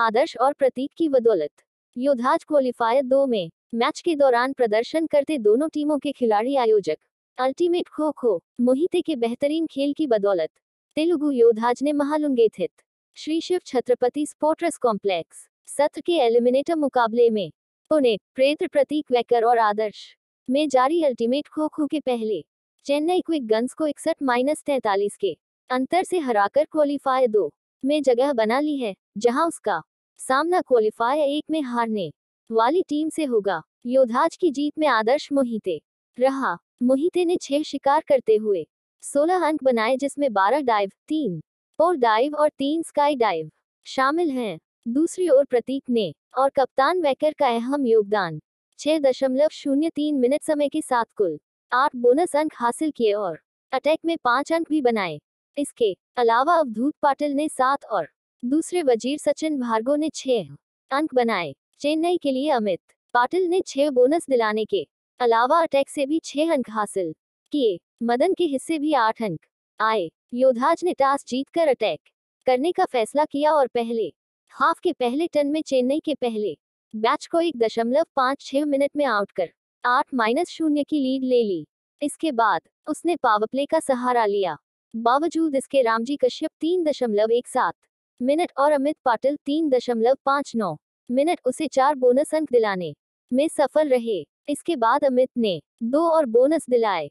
आदर्श और प्रतीक की बदौलत युद्धाज क्वालिफायर दो में मैच के दौरान प्रदर्शन करते दोनों टीमों के खिलाड़ी आयोजक अल्टीमेट खो खो मोहिते के बेहतरीन खेल की बदौलत तेलुगु योद्धाज ने महालुंगेथित श्री शिव छत्रपति स्पोर्ट्रस कॉम्प्लेक्स सत्र के एलिमिनेटर मुकाबले में पुणे प्रेत प्रतीक वेकर और आदर्श में जारी अल्टीमेट खो खो के पहले चेन्नई क्विक गन्स को इकसठ माइनस तैतालीस के अंतर से हराकर क्वालिफायर दो में जगह बना ली है जहां उसका सामना क्वालिफायर एक में हारने वाली टीम से होगा योधाज की जीत में आदर्श मोहिते रहा मोहिते ने छह शिकार करते हुए सोलह अंक बनाए जिसमें बारह डाइव तीन और डाइव और तीन स्काई डाइव शामिल हैं दूसरी ओर प्रतीक ने और कप्तान वैकर का अहम योगदान छह दशमलव शून्य तीन मिनट समय के साथ कुल आठ बोनस अंक हासिल किए और अटैक में पांच अंक भी बनाए इसके अलावा अवधूत पाटिल ने सात और दूसरे वजीर सचिन भार्गो ने छह अंक बनाए चेन्नई के लिए अमित पाटिल ने छह बोनस दिलाने के अलावा अटैक से भी छह अंक हासिल किए मदन के हिस्से भी आठ अंक आए योधाज ने जीत जीतकर अटैक करने का फैसला किया और पहले हाफ के पहले टन में चेन्नई के पहले बैच को एक दशमलव पाँच छह मिनट में आउट कर आठ माइनस शून्य की लीड ले ली इसके बाद उसने पावर प्ले का सहारा लिया बावजूद इसके रामजी कश्यप तीन दशमलव एक सात मिनट और अमित पाटिल तीन दशमलव पाँच नौ मिनट उसे चार बोनस अंक दिलाने में सफल रहे इसके बाद अमित ने दो और बोनस दिलाए